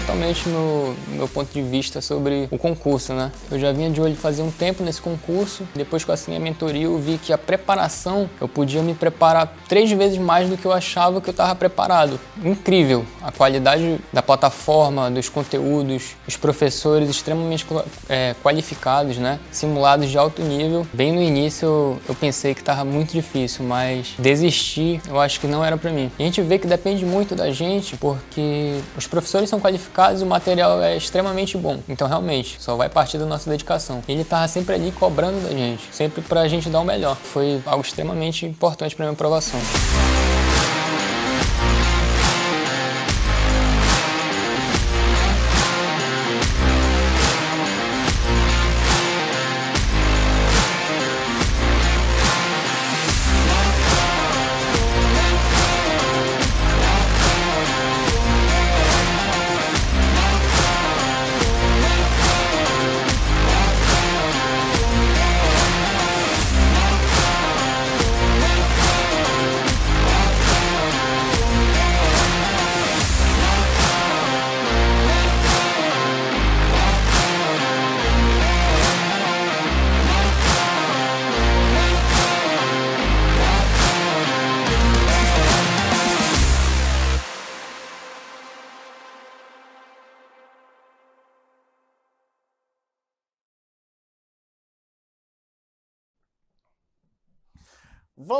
totalmente no meu ponto de vista sobre o concurso, né? Eu já vinha de olho fazer um tempo nesse concurso, depois que eu assinei a mentoria eu vi que a preparação, eu podia me preparar três vezes mais do que eu achava que eu estava preparado. Incrível a qualidade da plataforma, dos conteúdos, os professores extremamente é, qualificados, né? Simulados de alto nível. Bem no início eu, eu pensei que estava muito difícil, mas desistir eu acho que não era para mim. E a gente vê que depende muito da gente, porque os professores são qualificados qualificados, o material é extremamente bom. Então realmente, só vai partir da nossa dedicação. Ele tava sempre ali cobrando da gente, sempre pra gente dar o melhor. Foi algo extremamente importante pra minha aprovação.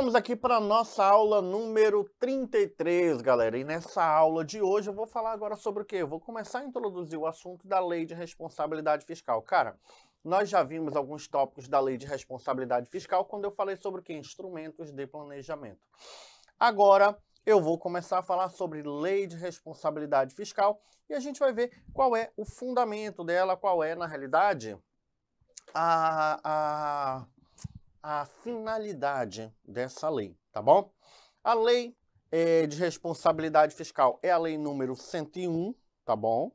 Vamos aqui para a nossa aula número 33, galera. E nessa aula de hoje eu vou falar agora sobre o quê? Eu vou começar a introduzir o assunto da Lei de Responsabilidade Fiscal. Cara, nós já vimos alguns tópicos da Lei de Responsabilidade Fiscal quando eu falei sobre o quê? Instrumentos de planejamento. Agora eu vou começar a falar sobre Lei de Responsabilidade Fiscal e a gente vai ver qual é o fundamento dela, qual é, na realidade, a... a a finalidade dessa lei, tá bom? A lei é, de responsabilidade fiscal é a lei número 101, tá bom?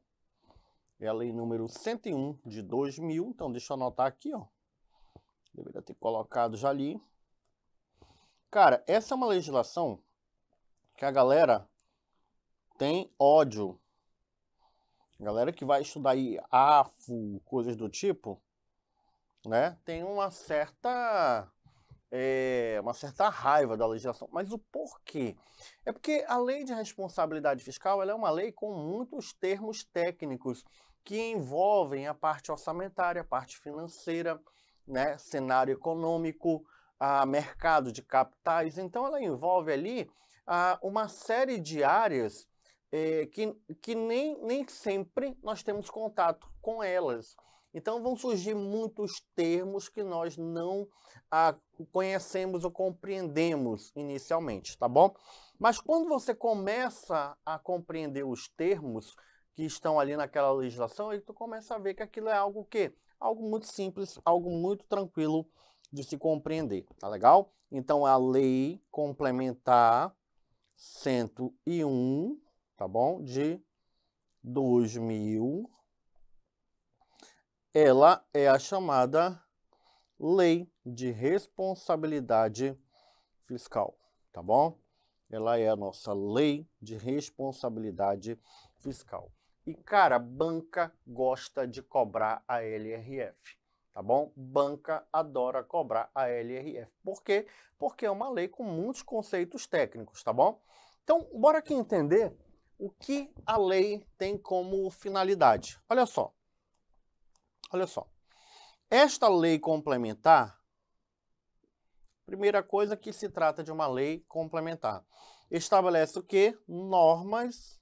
É a lei número 101 de 2000, então deixa eu anotar aqui, ó. Deveria ter colocado já ali. Cara, essa é uma legislação que a galera tem ódio. galera que vai estudar aí AFO, coisas do tipo, né, tem uma certa é, uma certa raiva da legislação. Mas o porquê? É porque a lei de responsabilidade fiscal é uma lei com muitos termos técnicos que envolvem a parte orçamentária, a parte financeira, né, cenário econômico, a mercado de capitais. Então, ela envolve ali a, uma série de áreas é, que, que nem, nem sempre nós temos contato com elas. Então vão surgir muitos termos que nós não ah, conhecemos ou compreendemos inicialmente, tá bom? Mas quando você começa a compreender os termos que estão ali naquela legislação, aí tu começa a ver que aquilo é algo que algo muito simples, algo muito tranquilo de se compreender, tá legal? Então a lei complementar 101, tá bom? De 2000 ela é a chamada Lei de Responsabilidade Fiscal, tá bom? Ela é a nossa Lei de Responsabilidade Fiscal. E, cara, banca gosta de cobrar a LRF, tá bom? Banca adora cobrar a LRF. Por quê? Porque é uma lei com muitos conceitos técnicos, tá bom? Então, bora aqui entender o que a lei tem como finalidade. Olha só, Olha só. Esta lei complementar, primeira coisa que se trata de uma lei complementar. Estabelece o quê? Normas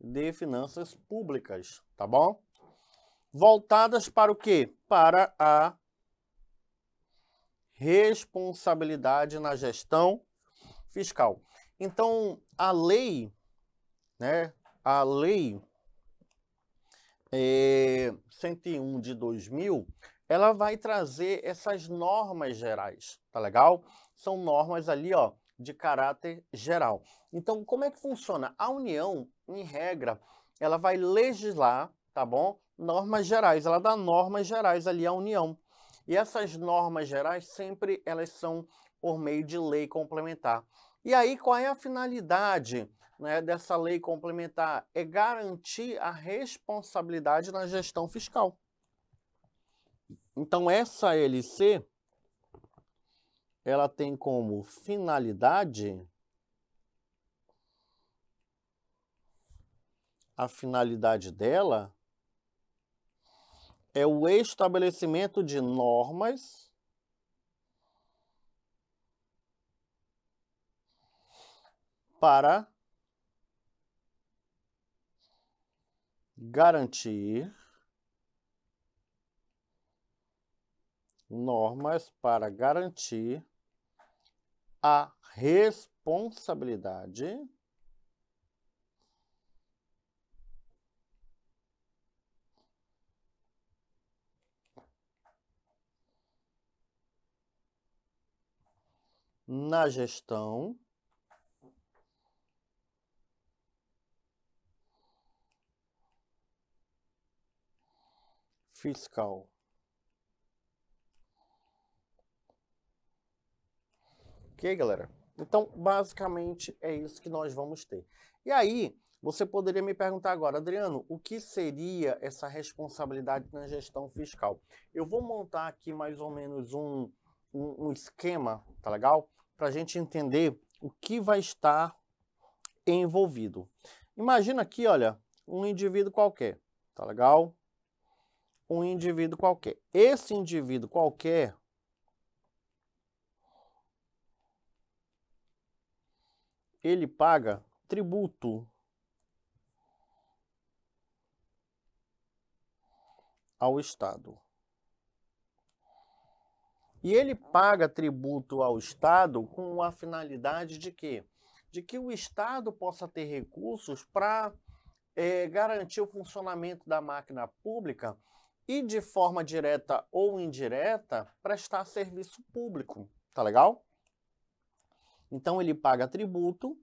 de finanças públicas, tá bom? Voltadas para o que Para a responsabilidade na gestão fiscal. Então, a lei, né? A lei é, eh, 101 de 2000, ela vai trazer essas normas gerais, tá legal? São normas ali, ó, de caráter geral. Então, como é que funciona? A União, em regra, ela vai legislar, tá bom? Normas gerais, ela dá normas gerais ali à União. E essas normas gerais sempre elas são por meio de lei complementar. E aí qual é a finalidade né, dessa lei complementar é garantir a responsabilidade na gestão fiscal. Então, essa LC ela tem como finalidade a finalidade dela é o estabelecimento de normas para garantir normas para garantir a responsabilidade na gestão fiscal ok galera então basicamente é isso que nós vamos ter e aí você poderia me perguntar agora, Adriano, o que seria essa responsabilidade na gestão fiscal? Eu vou montar aqui mais ou menos um, um, um esquema, tá legal? Para a gente entender o que vai estar envolvido. Imagina aqui, olha, um indivíduo qualquer, tá legal? um indivíduo qualquer. Esse indivíduo qualquer ele paga tributo ao Estado. E ele paga tributo ao Estado com a finalidade de quê? De que o Estado possa ter recursos para é, eh, garantir o funcionamento da máquina pública e de forma direta ou indireta prestar serviço público, tá legal? Então ele paga tributo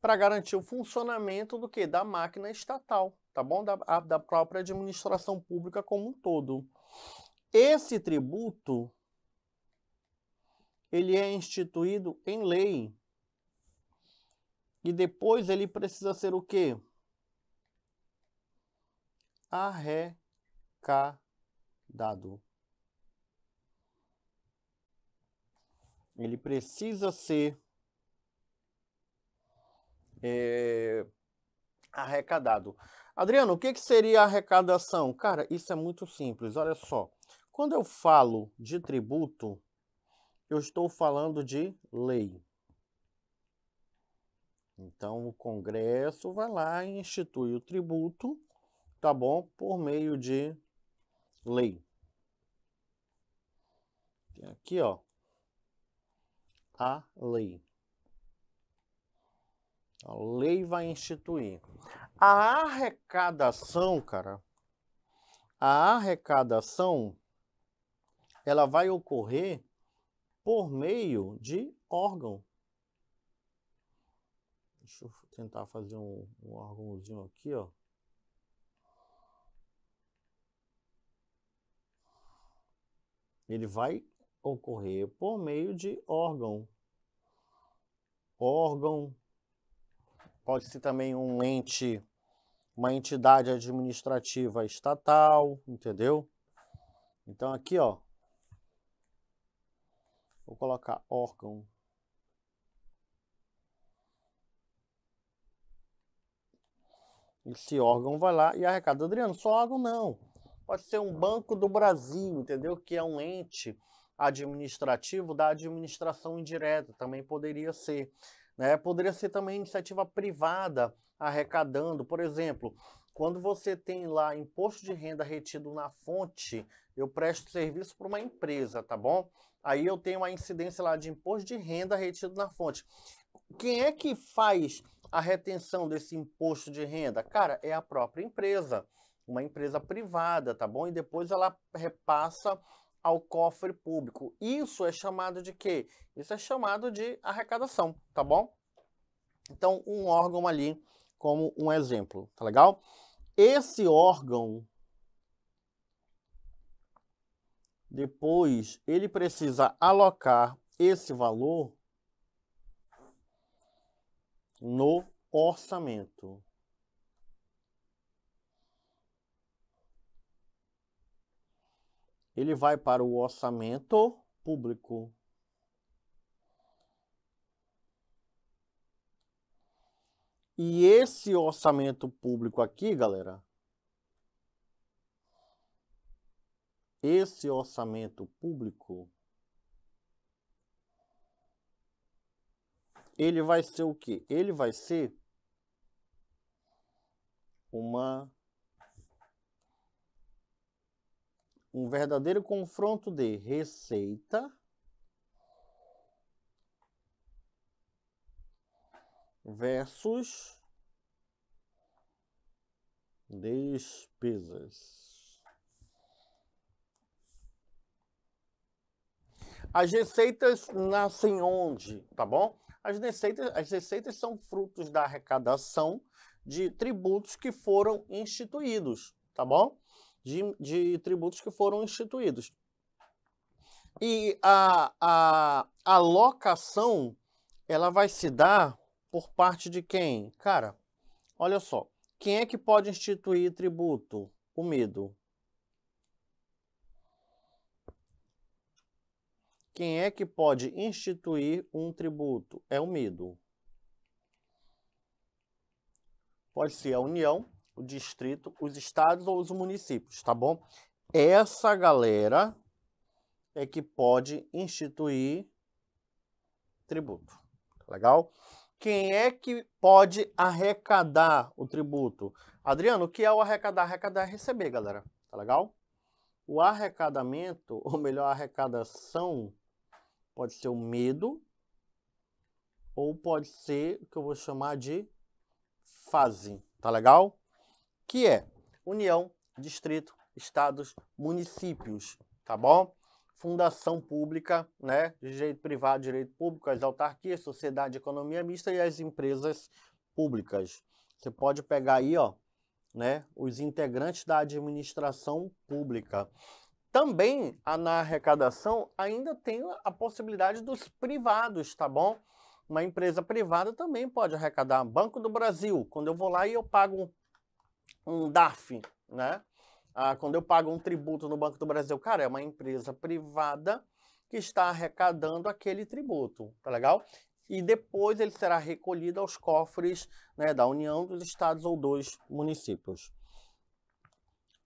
para garantir o funcionamento do que da máquina estatal, tá bom? Da, a, da própria administração pública como um todo. Esse tributo ele é instituído em lei. E depois ele precisa ser o quê? Arre dado Ele precisa ser é, arrecadado. Adriano, o que, que seria arrecadação? Cara, isso é muito simples. Olha só. Quando eu falo de tributo, eu estou falando de lei. Então, o Congresso vai lá e institui o tributo, tá bom? Por meio de lei. Tem aqui, ó, a lei. A lei vai instituir. A arrecadação, cara, a arrecadação, ela vai ocorrer por meio de órgão. Deixa eu tentar fazer um, um órgãozinho aqui, ó. ele vai ocorrer por meio de órgão. Órgão pode ser também um ente, uma entidade administrativa estatal, entendeu? Então aqui, ó, vou colocar órgão. Esse órgão vai lá e arrecada. Adriano, só órgão não pode ser um Banco do Brasil, entendeu? Que é um ente administrativo da administração indireta, também poderia ser. Né? Poderia ser também iniciativa privada arrecadando, por exemplo, quando você tem lá imposto de renda retido na fonte, eu presto serviço para uma empresa, tá bom? Aí eu tenho uma incidência lá de imposto de renda retido na fonte. Quem é que faz a retenção desse imposto de renda? Cara, é a própria empresa uma empresa privada, tá bom? E depois ela repassa ao cofre público. Isso é chamado de quê? Isso é chamado de arrecadação, tá bom? Então, um órgão ali como um exemplo, tá legal? Esse órgão depois ele precisa alocar esse valor no orçamento. ele vai para o orçamento público. E esse orçamento público aqui, galera, esse orçamento público, ele vai ser o quê? Ele vai ser uma um verdadeiro confronto de receita versus despesas. As receitas nascem onde, tá bom? As receitas, as receitas são frutos da arrecadação de tributos que foram instituídos, tá bom? de, de tributos que foram instituídos. E a, a alocação ela vai se dar por parte de quem? Cara, olha só. Quem é que pode instituir tributo? O medo. Quem é que pode instituir um tributo? É o medo. Pode ser a União, o distrito, os estados ou os municípios, tá bom? Essa galera é que pode instituir tributo. Tá legal? Quem é que pode arrecadar o tributo? Adriano, o que é o arrecadar? Arrecadar é receber, galera. Tá legal? O arrecadamento, ou melhor, a arrecadação, pode ser o medo ou pode ser o que eu vou chamar de fase. Tá legal? que é União, Distrito, Estados, Municípios, tá bom? Fundação pública, né? Direito privado, direito público, as autarquias, sociedade, economia mista e as empresas públicas. Você pode pegar aí, ó, né, os integrantes da administração pública. Também na arrecadação ainda tem a possibilidade dos privados, tá bom? Uma empresa privada também pode arrecadar. Banco do Brasil, quando eu vou lá e eu pago um DAF, né? Ah, quando eu pago um tributo no Banco do Brasil, cara, é uma empresa privada que está arrecadando aquele tributo, tá legal? E depois ele será recolhido aos cofres né, da União, dos estados ou dos municípios.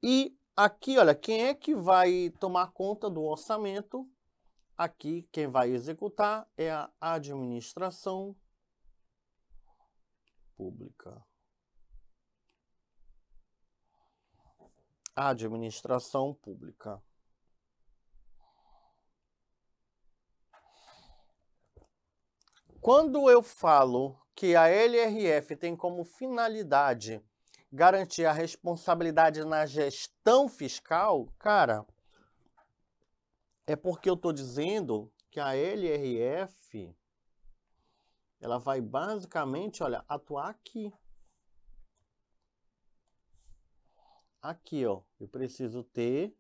E aqui, olha, quem é que vai tomar conta do orçamento? Aqui, quem vai executar é a administração pública. administração pública. Quando eu falo que a LRF tem como finalidade garantir a responsabilidade na gestão fiscal, cara, é porque eu estou dizendo que a LRF ela vai basicamente, olha, atuar aqui. aqui, ó, eu preciso ter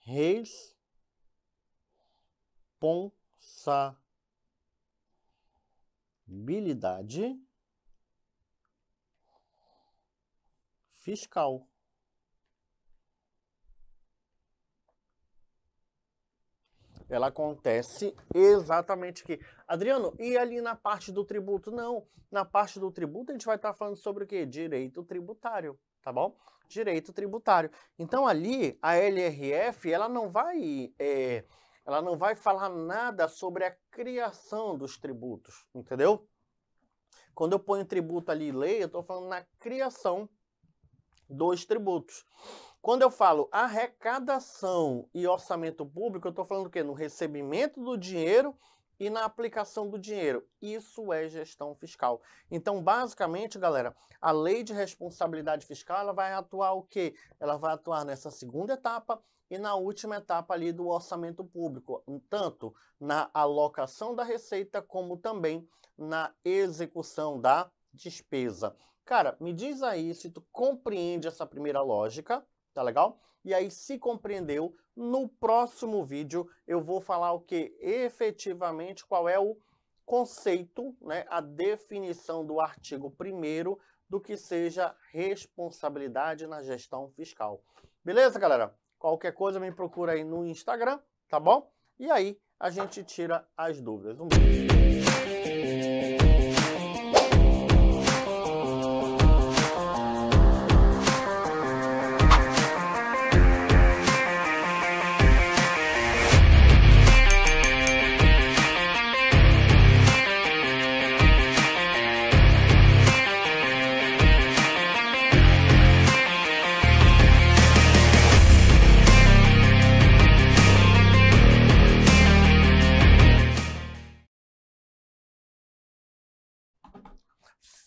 responsabilidade fiscal. ela acontece exatamente aqui. Adriano, e ali na parte do tributo? Não, na parte do tributo a gente vai estar falando sobre o quê? Direito tributário tá bom? Direito tributário. Então ali a LRF ela não vai é, ela não vai falar nada sobre a criação dos tributos, entendeu? Quando eu ponho tributo ali lei, eu estou falando na criação dos tributos. Quando eu falo arrecadação e orçamento público, eu estou falando o quê? No recebimento do dinheiro e na aplicação do dinheiro. Isso é gestão fiscal. Então, basicamente, galera, a lei de responsabilidade fiscal ela vai atuar o quê? Ela vai atuar nessa segunda etapa e na última etapa ali do orçamento público, tanto na alocação da receita como também na execução da despesa. Cara, me diz aí se tu compreende essa primeira lógica, tá legal? e aí se compreendeu, no próximo vídeo eu vou falar o que efetivamente qual é o conceito, né, a definição do artigo 1 do que seja responsabilidade na gestão fiscal. Beleza, galera? Qualquer coisa me procura aí no Instagram, tá bom? E aí a gente tira as dúvidas. Um beijo.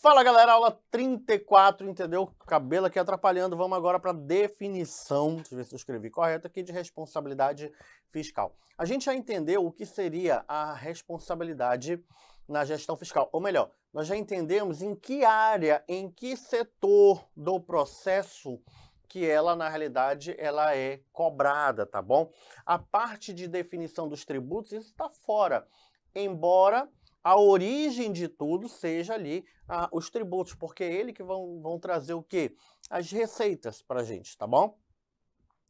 Fala galera, aula 34, entendeu? Cabelo aqui atrapalhando, vamos agora para definição, deixa eu ver se eu escrevi correto aqui, de responsabilidade fiscal. A gente já entendeu o que seria a responsabilidade na gestão fiscal, ou melhor, nós já entendemos em que área, em que setor do processo que ela, na realidade, ela é cobrada, tá bom? A parte de definição dos tributos, isso está fora, embora a origem de tudo seja ali ah, os tributos, porque é ele que vão, vão trazer o quê? As receitas para a gente, tá bom?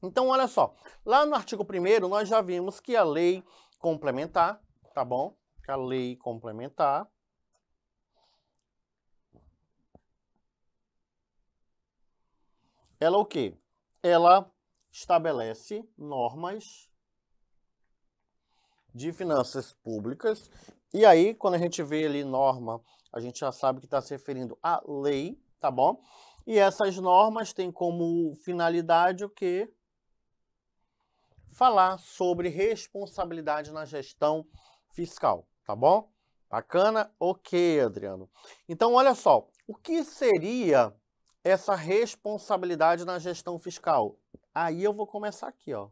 Então, olha só, lá no artigo 1 nós já vimos que a lei complementar, tá bom? Que a lei complementar ela o quê? Ela estabelece normas de finanças públicas e aí, quando a gente vê ali norma, a gente já sabe que está se referindo à lei, tá bom? E essas normas têm como finalidade o quê? Falar sobre responsabilidade na gestão fiscal, tá bom? Bacana? Ok, Adriano. Então, olha só, o que seria essa responsabilidade na gestão fiscal? Aí eu vou começar aqui, ó.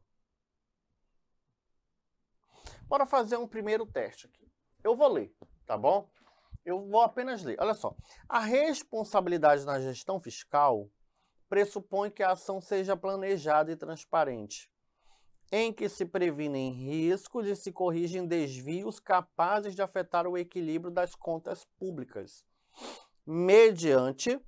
Bora fazer um primeiro teste aqui. Eu vou ler, tá bom? Eu vou apenas ler. Olha só. A responsabilidade na gestão fiscal pressupõe que a ação seja planejada e transparente, em que se previnem riscos e se corrigem desvios capazes de afetar o equilíbrio das contas públicas, mediante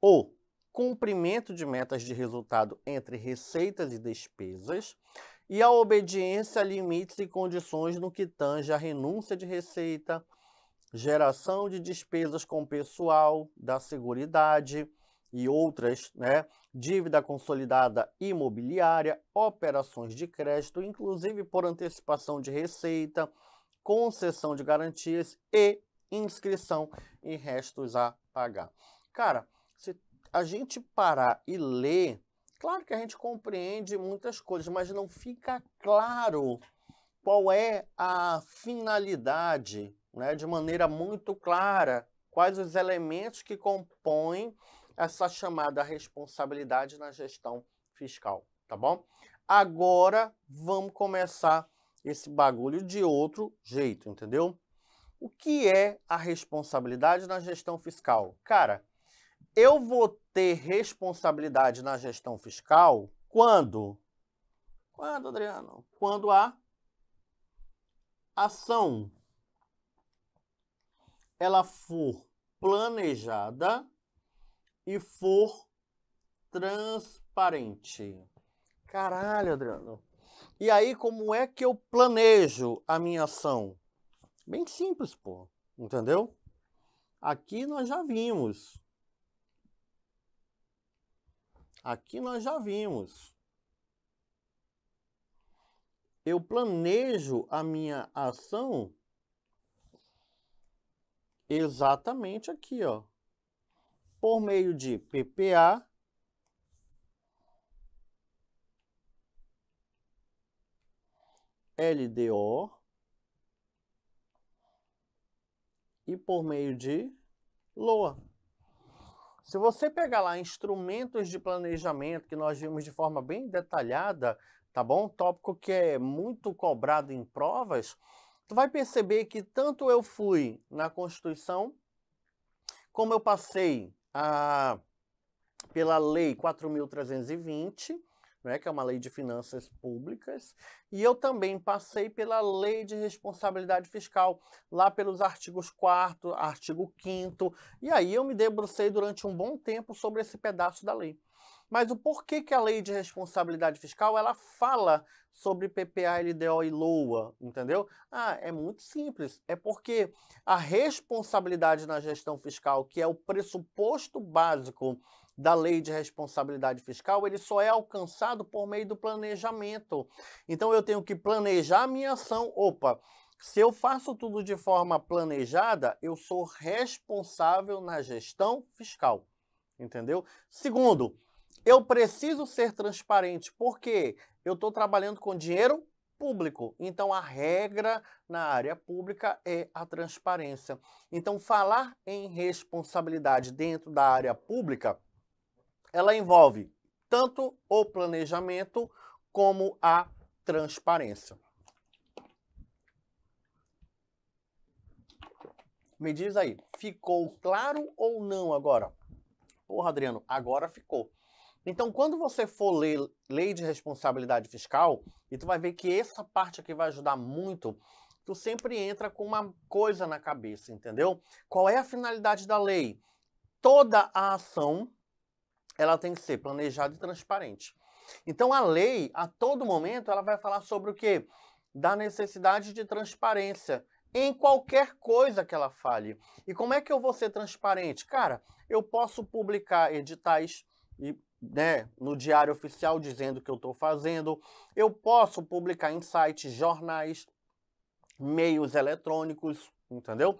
o cumprimento de metas de resultado entre receitas e despesas, e a obediência a limites e condições no que tange a renúncia de receita, geração de despesas com pessoal da seguridade e outras, né? dívida consolidada imobiliária, operações de crédito, inclusive por antecipação de receita, concessão de garantias e inscrição e restos a pagar. Cara, se a gente parar e ler Claro que a gente compreende muitas coisas, mas não fica claro qual é a finalidade, né, de maneira muito clara, quais os elementos que compõem essa chamada responsabilidade na gestão fiscal, tá bom? Agora vamos começar esse bagulho de outro jeito, entendeu? O que é a responsabilidade na gestão fiscal? Cara, eu vou ter responsabilidade na gestão fiscal quando? Quando, Adriano? Quando a ação ela for planejada e for transparente. Caralho, Adriano. E aí, como é que eu planejo a minha ação? Bem simples, pô. Entendeu? Aqui nós já vimos Aqui nós já vimos. Eu planejo a minha ação exatamente aqui, ó, por meio de PPA LDO e por meio de LOA. Se você pegar lá instrumentos de planejamento que nós vimos de forma bem detalhada, tá bom? Tópico que é muito cobrado em provas, tu vai perceber que tanto eu fui na Constituição, como eu passei a, pela Lei 4.320, né, que é uma lei de finanças públicas, e eu também passei pela lei de responsabilidade fiscal, lá pelos artigos 4, artigo 5, e aí eu me debrucei durante um bom tempo sobre esse pedaço da lei. Mas o porquê que a lei de responsabilidade fiscal ela fala sobre PPA, LDO e LOA, entendeu? Ah, é muito simples. É porque a responsabilidade na gestão fiscal, que é o pressuposto básico da lei de responsabilidade fiscal, ele só é alcançado por meio do planejamento. Então eu tenho que planejar a minha ação. Opa, se eu faço tudo de forma planejada, eu sou responsável na gestão fiscal. Entendeu? Segundo, eu preciso ser transparente, porque eu estou trabalhando com dinheiro público. Então, a regra na área pública é a transparência. Então, falar em responsabilidade dentro da área pública ela envolve tanto o planejamento como a transparência. Me diz aí, ficou claro ou não agora? Porra, Adriano, agora ficou. Então, quando você for ler Lei de Responsabilidade Fiscal, e tu vai ver que essa parte aqui vai ajudar muito, tu sempre entra com uma coisa na cabeça, entendeu? Qual é a finalidade da lei? Toda a ação ela tem que ser planejada e transparente. Então a lei, a todo momento, ela vai falar sobre o quê? Da necessidade de transparência em qualquer coisa que ela fale. E como é que eu vou ser transparente? Cara, eu posso publicar editais e né, no diário oficial dizendo o que eu estou fazendo, eu posso publicar em sites, jornais, meios eletrônicos, entendeu?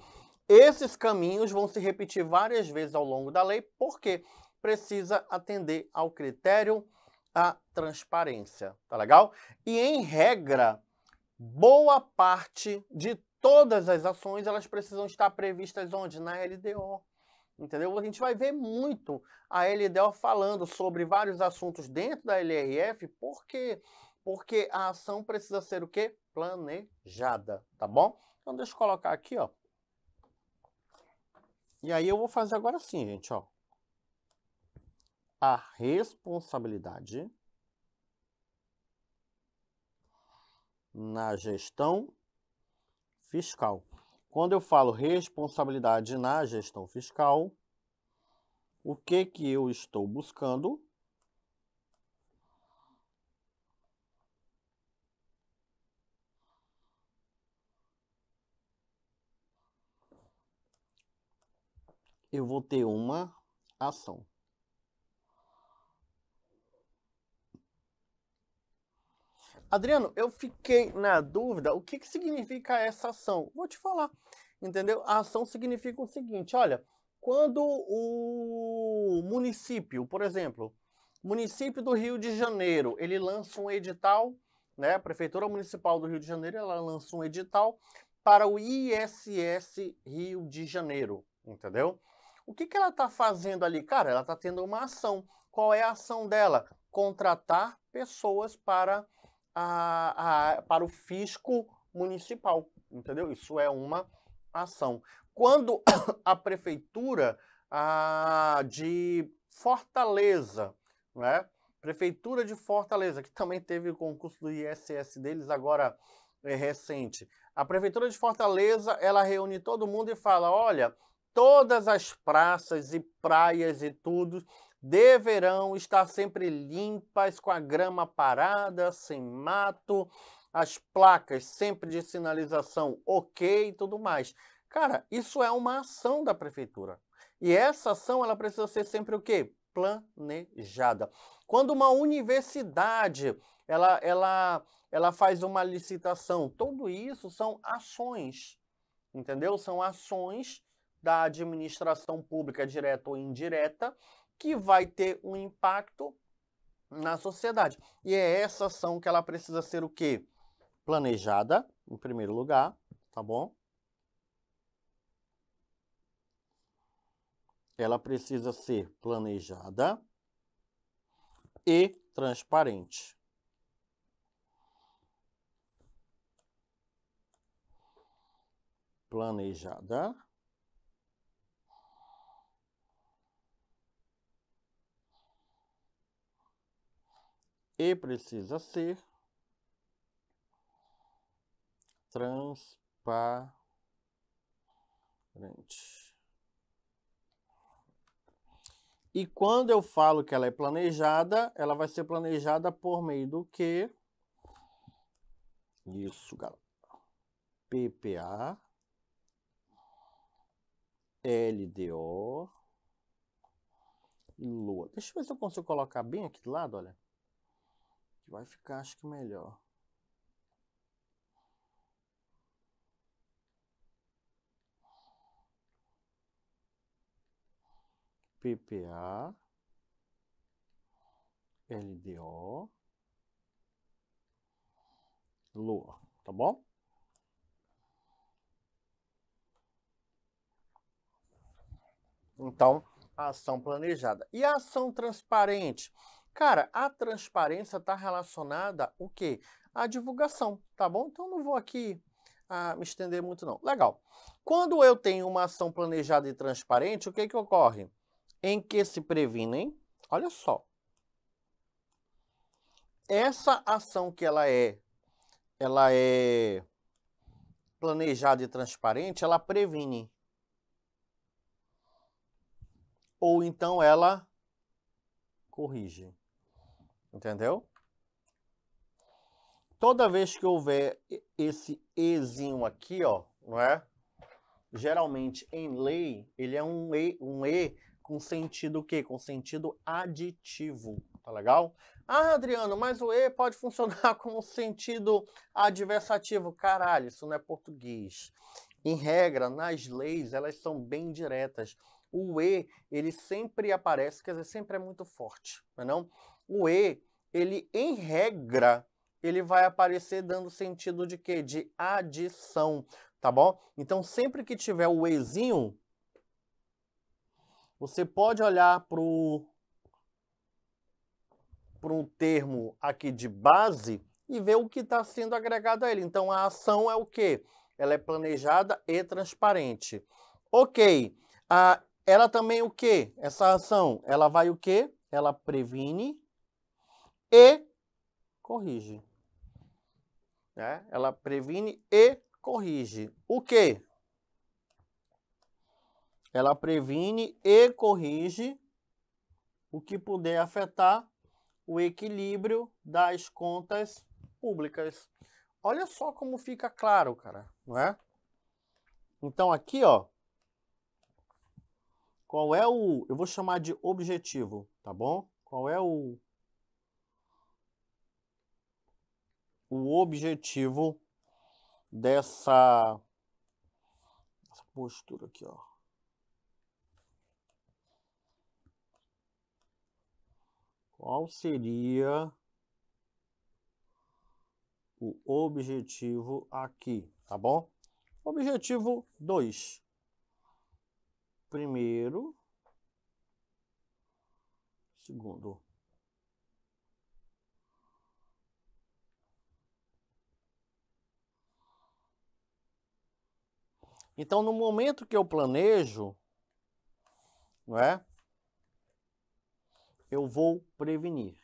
Esses caminhos vão se repetir várias vezes ao longo da lei, por quê? precisa atender ao critério da transparência, tá legal? E em regra, boa parte de todas as ações elas precisam estar previstas onde? Na LDO. Entendeu? A gente vai ver muito a LDO falando sobre vários assuntos dentro da LRF, por quê? Porque a ação precisa ser o quê? Planejada, tá bom? Então deixa eu colocar aqui, ó. E aí eu vou fazer agora assim, gente, ó a responsabilidade na gestão fiscal. Quando eu falo responsabilidade na gestão fiscal, o que que eu estou buscando? Eu vou ter uma ação. Adriano, eu fiquei na dúvida o que, que significa essa ação. Vou te falar, entendeu? A ação significa o seguinte: olha, quando o município, por exemplo, município do Rio de Janeiro, ele lança um edital, né? A Prefeitura Municipal do Rio de Janeiro ela lança um edital para o ISS Rio de Janeiro, entendeu? O que, que ela está fazendo ali? Cara, ela está tendo uma ação. Qual é a ação dela? Contratar pessoas para a, a, para o fisco municipal, entendeu? Isso é uma ação. Quando a prefeitura a, de Fortaleza, né? Prefeitura de Fortaleza, que também teve o concurso do ISS deles agora é, recente. A Prefeitura de Fortaleza, ela reúne todo mundo e fala, olha, todas as praças e praias e tudo deverão estar sempre limpas, com a grama parada, sem mato, as placas sempre de sinalização ok e tudo mais. Cara, isso é uma ação da prefeitura. E essa ação ela precisa ser sempre o quê? Planejada. Quando uma universidade ela, ela, ela faz uma licitação, tudo isso são ações, entendeu? São ações da administração pública direta ou indireta que vai ter um impacto na sociedade. E é essa ação que ela precisa ser o quê? Planejada, em primeiro lugar, tá bom? Ela precisa ser planejada e transparente. Planejada e precisa ser transparente. E quando eu falo que ela é planejada, ela vai ser planejada por meio do que? Isso, galera. PPA, LDO e Lua. Deixa eu ver se eu consigo colocar bem aqui do lado, olha. Que vai ficar, acho que melhor. PPA, LDO, Lua, tá bom? Então, a ação planejada. E a ação transparente? Cara, a transparência está relacionada o quê? A divulgação, tá bom? Então não vou aqui ah, me estender muito não. Legal. Quando eu tenho uma ação planejada e transparente, o que que ocorre? Em que se previnem, olha só, essa ação que ela é, ela é planejada e transparente, ela previne. Ou então ela corrige. Entendeu? Toda vez que houver esse Ezinho aqui, ó, não é? Geralmente em lei, ele é um E, um e com sentido o quê? Com sentido aditivo, tá legal? Ah, Adriano, mas o E pode funcionar como sentido adversativo. Caralho, isso não é português. Em regra, nas leis, elas são bem diretas. O E, ele sempre aparece, quer dizer, sempre é muito forte, não é não? O E, ele em regra, ele vai aparecer dando sentido de quê? De adição, tá bom? Então, sempre que tiver o ezinho, você pode olhar para para um termo aqui de base e ver o que está sendo agregado a ele. Então, a ação é o quê? Ela é planejada e transparente. Ok. Ah, ela também o quê? Essa ação, ela vai o quê? Ela previne, e corrige. Né? Ela previne e corrige. O quê? Ela previne e corrige o que puder afetar o equilíbrio das contas públicas. Olha só como fica claro, cara, não é? Então aqui, ó, qual é o, eu vou chamar de objetivo, tá bom? Qual é o o objetivo dessa, dessa postura aqui, ó. Qual seria o objetivo aqui, tá bom? Objetivo 2. Primeiro, segundo. Então, no momento que eu planejo, não é? Eu vou prevenir.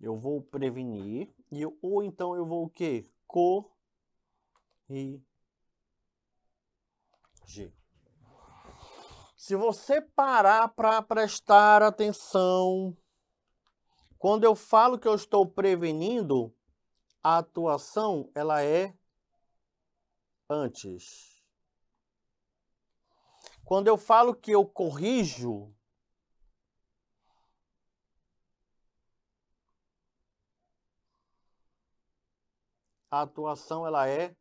Eu vou prevenir e eu, ou então eu vou o quê? Corrigir. Se você parar para prestar atenção quando eu falo que eu estou prevenindo, a atuação ela é antes. Quando eu falo que eu corrijo, a atuação ela é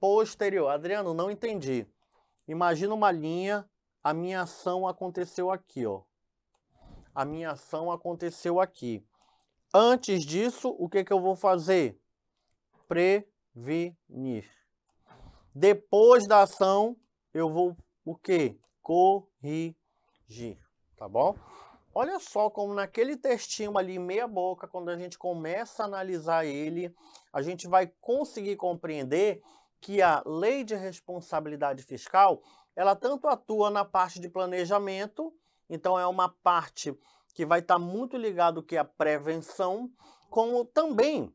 posterior. Adriano, não entendi. Imagina uma linha, a minha ação aconteceu aqui, ó. A minha ação aconteceu aqui. Antes disso, o que, que eu vou fazer? Prevenir. Depois da ação, eu vou o quê? Corrigir, tá bom? Olha só como naquele textinho ali, meia boca, quando a gente começa a analisar ele, a gente vai conseguir compreender que a lei de responsabilidade fiscal, ela tanto atua na parte de planejamento, então é uma parte que vai estar tá muito ligado que é a prevenção, como também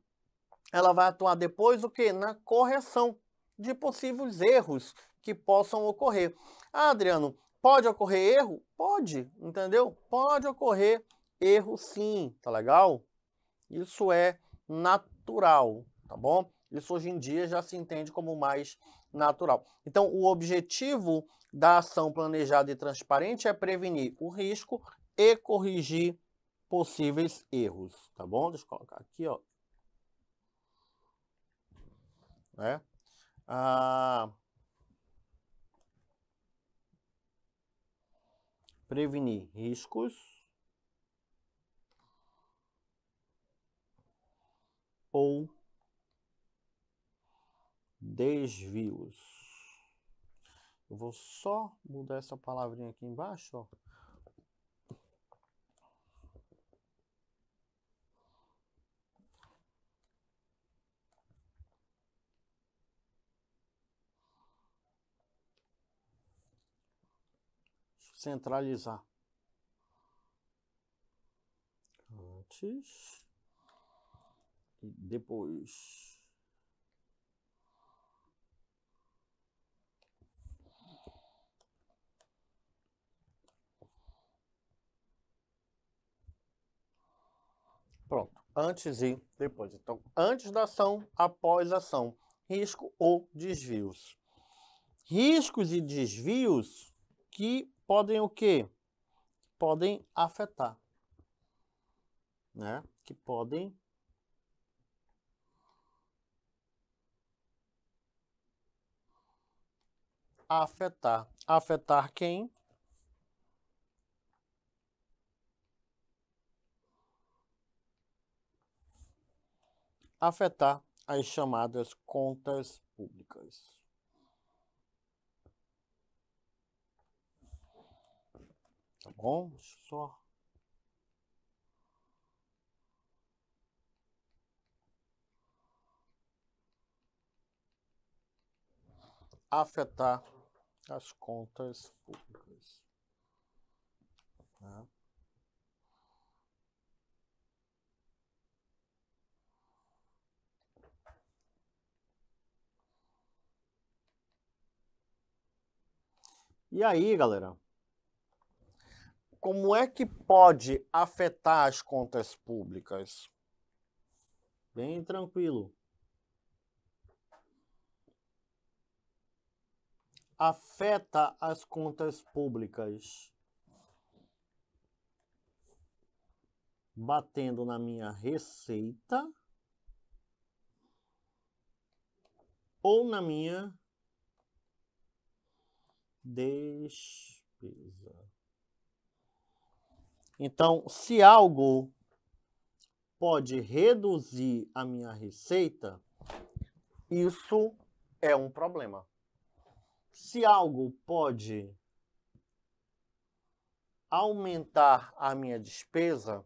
ela vai atuar depois o que na correção de possíveis erros que possam ocorrer. Ah, Adriano, pode ocorrer erro? Pode, entendeu? Pode ocorrer erro sim, tá legal? Isso é natural, tá bom? Isso hoje em dia já se entende como mais natural. Então, o objetivo da ação planejada e transparente é prevenir o risco e corrigir possíveis erros, tá bom? Deixa eu colocar aqui, ó. Né? Ah, prevenir riscos ou desvios. Eu vou só mudar essa palavrinha aqui embaixo, ó. centralizar. Antes e depois. Pronto, antes e depois. Então, antes da ação, após a ação, risco ou desvios. Riscos e desvios que podem o quê? Podem afetar, né? Que podem afetar. Afetar quem? Afetar as chamadas contas públicas. tá bom? Deixa eu só. Afetar as contas públicas. Né? E aí, galera? como é que pode afetar as contas públicas? Bem tranquilo. Afeta as contas públicas batendo na minha receita ou na minha despesa. Então, se algo pode reduzir a minha receita, isso é um problema. Se algo pode aumentar a minha despesa,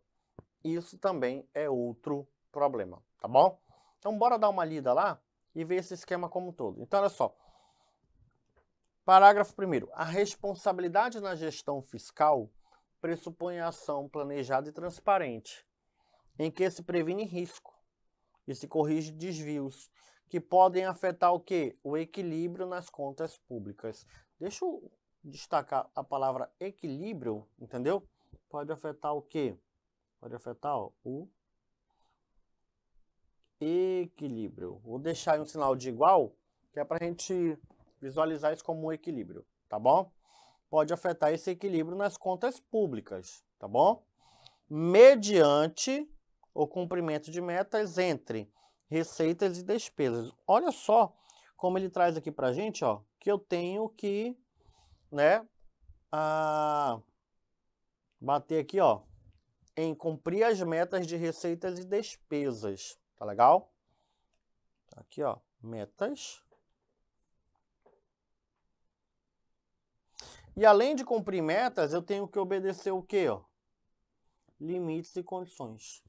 isso também é outro problema, tá bom? Então, bora dar uma lida lá e ver esse esquema como um todo. Então, olha só. Parágrafo 1. A responsabilidade na gestão fiscal pressupõe a ação planejada e transparente, em que se previne risco e se corrige desvios que podem afetar o que? O equilíbrio nas contas públicas. Deixa eu destacar a palavra equilíbrio, entendeu? Pode afetar o que? Pode afetar ó, o equilíbrio. Vou deixar um sinal de igual, que é para a gente visualizar isso como um equilíbrio, tá bom? pode afetar esse equilíbrio nas contas públicas, tá bom? Mediante o cumprimento de metas entre receitas e despesas. Olha só como ele traz aqui para gente, ó, que eu tenho que, né, a bater aqui, ó, em cumprir as metas de receitas e despesas, tá legal? Tá aqui, ó, metas E além de cumprir metas, eu tenho que obedecer o quê? Ó? Limites e condições.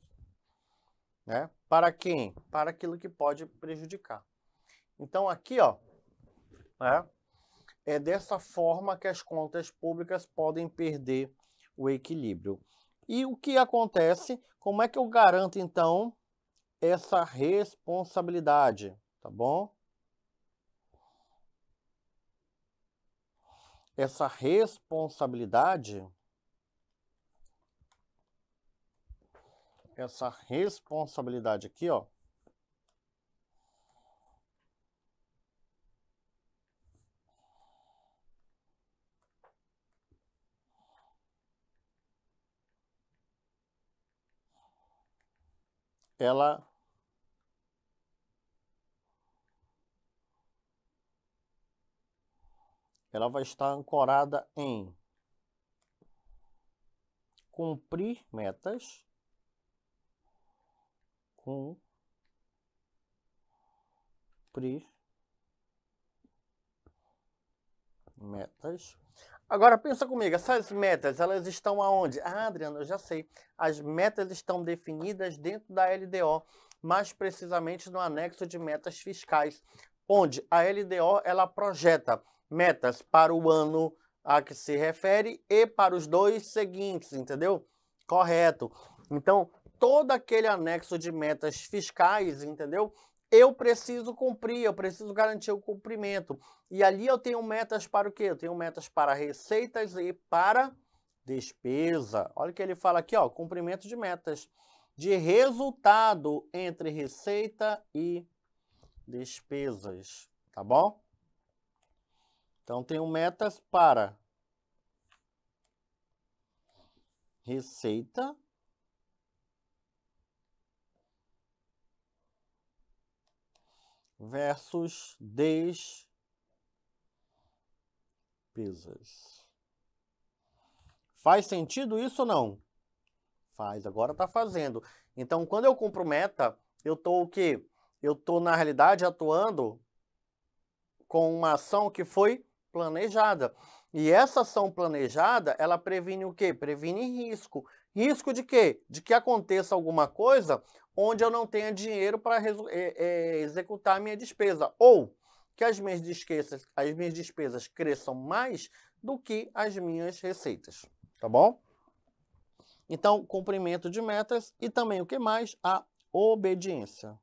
Né? Para quem? Para aquilo que pode prejudicar. Então aqui, ó, né? é dessa forma que as contas públicas podem perder o equilíbrio. E o que acontece? Como é que eu garanto então essa responsabilidade, tá bom? essa responsabilidade essa responsabilidade aqui, ó. Ela ela vai estar ancorada em cumprir metas cumprir metas. Agora pensa comigo, essas metas, elas estão aonde? Ah, Adriano, eu já sei. As metas estão definidas dentro da LDO, mais precisamente no anexo de metas fiscais, onde a LDO ela projeta metas para o ano a que se refere e para os dois seguintes, entendeu? Correto. Então, todo aquele anexo de metas fiscais, entendeu? Eu preciso cumprir, eu preciso garantir o cumprimento. E ali eu tenho metas para o quê? Eu tenho metas para receitas e para despesa. Olha o que ele fala aqui, ó, cumprimento de metas de resultado entre receita e despesas, tá bom? Então, tenho metas para receita versus despesas. Faz sentido isso ou não? Faz, agora está fazendo. Então, quando eu cumpro meta, eu estou o quê? Eu estou, na realidade, atuando com uma ação que foi planejada. E essa ação planejada, ela previne o quê? Previne risco. Risco de quê? De que aconteça alguma coisa onde eu não tenha dinheiro para é, é, executar a minha despesa. Ou que as minhas, despesas, as minhas despesas cresçam mais do que as minhas receitas. Tá bom? Então, cumprimento de metas e também o que mais? A obediência.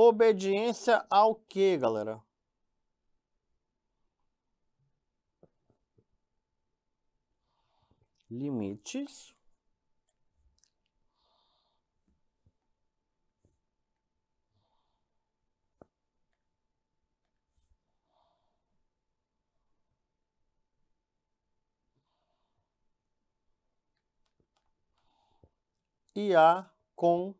Obediência ao que, galera? Limites. E a com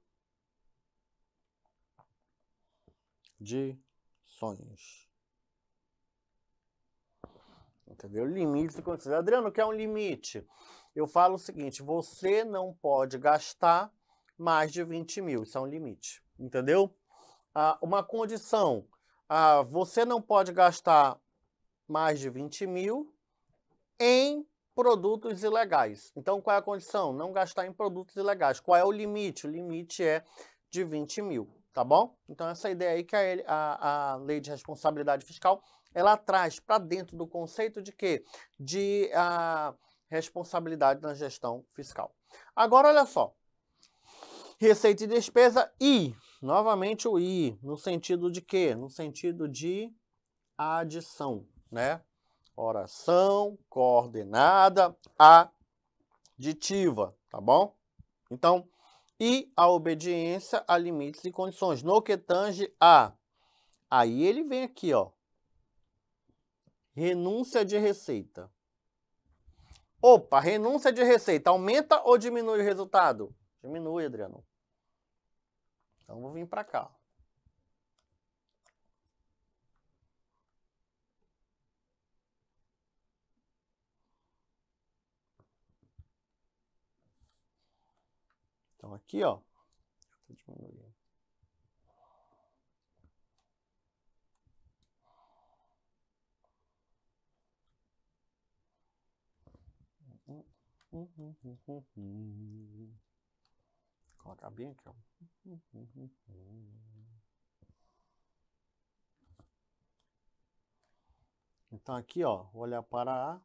de sonhos. Entendeu? Limite de condições. Adriano, o que é um limite? Eu falo o seguinte: você não pode gastar mais de 20 mil. Isso é um limite. Entendeu? Ah, uma condição. Ah, você não pode gastar mais de 20 mil em produtos ilegais. Então, qual é a condição? Não gastar em produtos ilegais. Qual é o limite? O limite é de 20 mil tá bom? Então essa ideia aí que a, a, a lei de responsabilidade fiscal ela traz para dentro do conceito de quê? De a ah, responsabilidade na gestão fiscal. Agora olha só, receita e despesa e novamente o i no sentido de quê? No sentido de adição, né? Oração coordenada aditiva, tá bom? Então e a obediência a limites e condições. No que tange a. Aí ele vem aqui, ó. Renúncia de receita. Opa, renúncia de receita. Aumenta ou diminui o resultado? Diminui, Adriano. Então vou vir para cá. Então aqui, ó, deixa Colocar bem aqui, ó. Então aqui, ó, vou olhar para a...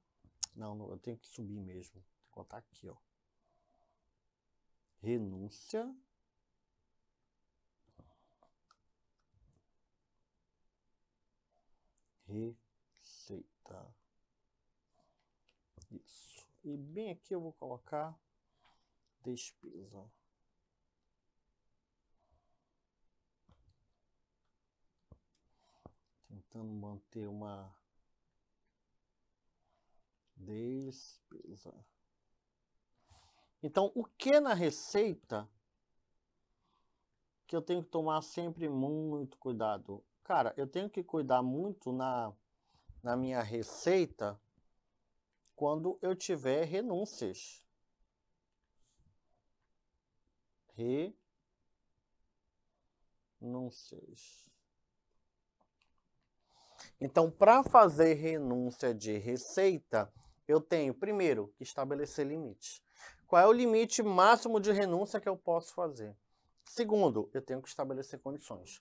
Não, eu tenho que subir mesmo. que botar aqui, ó renúncia. Receita. Isso. E bem aqui eu vou colocar despesa. Tentando manter uma despesa. Então, o que na receita que eu tenho que tomar sempre muito cuidado? Cara, eu tenho que cuidar muito na, na minha receita quando eu tiver renúncias. Renúncias. Então, para fazer renúncia de receita, eu tenho primeiro que estabelecer limite. Qual é o limite máximo de renúncia que eu posso fazer? Segundo, eu tenho que estabelecer condições.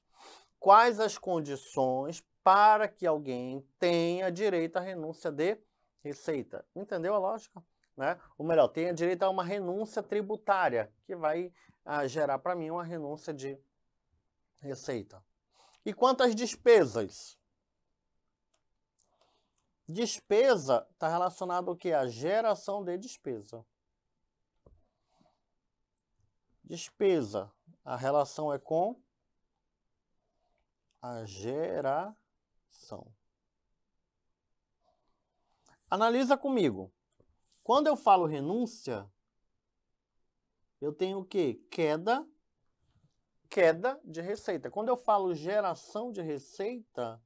Quais as condições para que alguém tenha direito à renúncia de receita? Entendeu a lógica? Né? Ou melhor, tenha direito a uma renúncia tributária, que vai ah, gerar para mim uma renúncia de receita. E quanto às despesas? Despesa está relacionado ao que? A geração de despesa. Despesa. A relação é com a geração. Analisa comigo. Quando eu falo renúncia, eu tenho o quê? Queda, queda de receita. Quando eu falo geração de receita,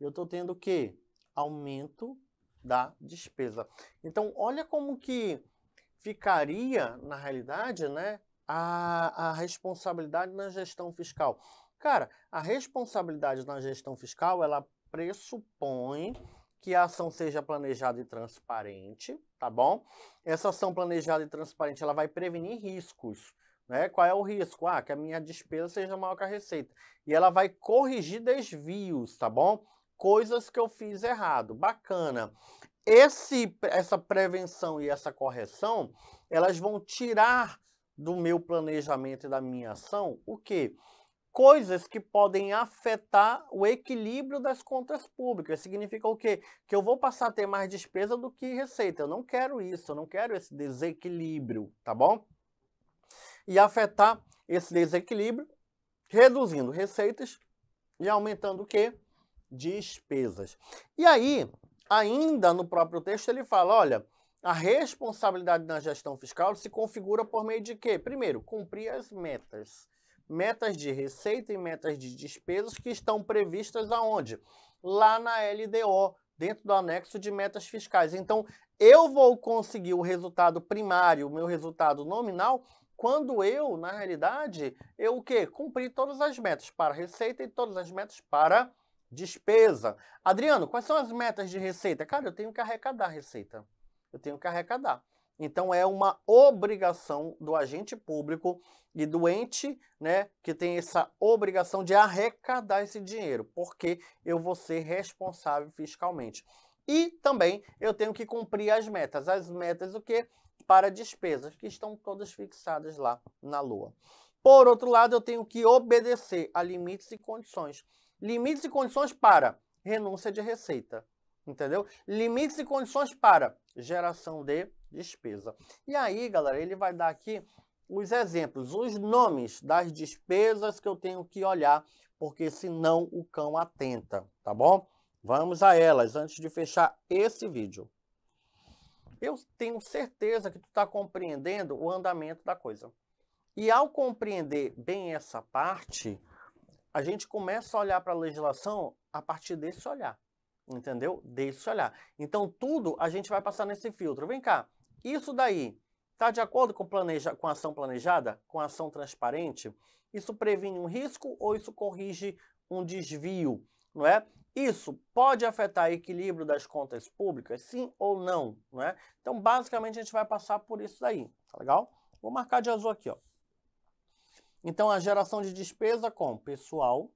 eu estou tendo o quê? Aumento da despesa. Então, olha como que ficaria, na realidade, né, a, a responsabilidade na gestão fiscal. Cara, a responsabilidade na gestão fiscal, ela pressupõe que a ação seja planejada e transparente, tá bom? Essa ação planejada e transparente, ela vai prevenir riscos, né? Qual é o risco? Ah, que a minha despesa seja maior que a receita. E ela vai corrigir desvios, tá bom? Coisas que eu fiz errado. Bacana. Esse, essa prevenção e essa correção, elas vão tirar do meu planejamento e da minha ação o quê? Coisas que podem afetar o equilíbrio das contas públicas. Significa o quê? Que eu vou passar a ter mais despesa do que receita. Eu não quero isso, eu não quero esse desequilíbrio, tá bom? E afetar esse desequilíbrio reduzindo receitas e aumentando o quê? Despesas. E aí, ainda no próprio texto, ele fala: olha, a responsabilidade na gestão fiscal se configura por meio de quê? Primeiro, cumprir as metas. Metas de receita e metas de despesas que estão previstas aonde? Lá na LDO, dentro do anexo de metas fiscais. Então, eu vou conseguir o resultado primário, o meu resultado nominal, quando eu, na realidade, eu o quê? Cumpri todas as metas para receita e todas as metas para despesa. Adriano, quais são as metas de receita? Cara, eu tenho que arrecadar receita eu tenho que arrecadar. Então é uma obrigação do agente público e do ente, né, que tem essa obrigação de arrecadar esse dinheiro, porque eu vou ser responsável fiscalmente. E também eu tenho que cumprir as metas. As metas o que? Para despesas, que estão todas fixadas lá na Lua. Por outro lado, eu tenho que obedecer a limites e condições. Limites e condições para renúncia de receita entendeu? Limites e condições para geração de despesa. E aí, galera, ele vai dar aqui os exemplos, os nomes das despesas que eu tenho que olhar, porque senão o cão atenta, tá bom? Vamos a elas antes de fechar esse vídeo. Eu tenho certeza que tu está compreendendo o andamento da coisa. E ao compreender bem essa parte, a gente começa a olhar para a legislação a partir desse olhar. Entendeu? Deixa eu olhar. Então, tudo a gente vai passar nesse filtro. Vem cá, isso daí está de acordo com, planeja com ação planejada, com ação transparente? Isso previne um risco ou isso corrige um desvio? Não é? Isso pode afetar o equilíbrio das contas públicas, sim ou não? não é? Então, basicamente, a gente vai passar por isso daí. Tá legal? Vou marcar de azul aqui. Ó. Então, a geração de despesa com pessoal,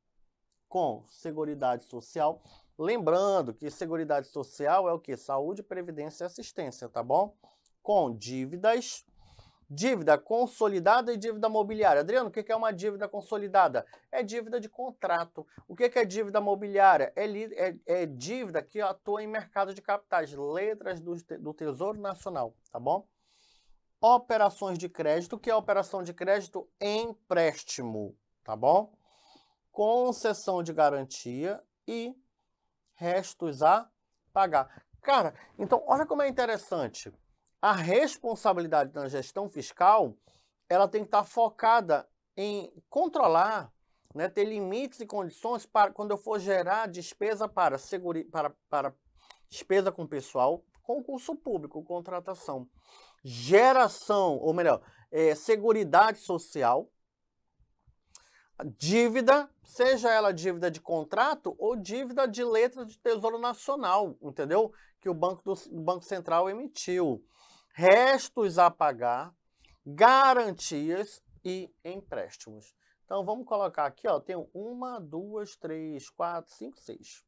com seguridade social Lembrando que Seguridade Social é o que? Saúde, Previdência e Assistência, tá bom? Com dívidas, dívida consolidada e dívida mobiliária. Adriano, o que é uma dívida consolidada? É dívida de contrato. O que é dívida mobiliária? É, é, é dívida que atua em mercado de capitais, letras do, do Tesouro Nacional, tá bom? Operações de crédito, que é operação de crédito empréstimo, tá bom? Concessão de garantia e restos a pagar. Cara, então olha como é interessante. A responsabilidade da gestão fiscal, ela tem que estar focada em controlar, né, ter limites e condições para quando eu for gerar despesa para seguri, para, para despesa com pessoal, concurso público, contratação, geração, ou melhor, é, seguridade social, dívida, seja ela dívida de contrato ou dívida de letra de Tesouro Nacional, entendeu? Que o Banco, do, o banco Central emitiu. Restos a pagar, garantias e empréstimos. Então vamos colocar aqui, ó, tenho uma, duas, três, quatro, cinco, seis.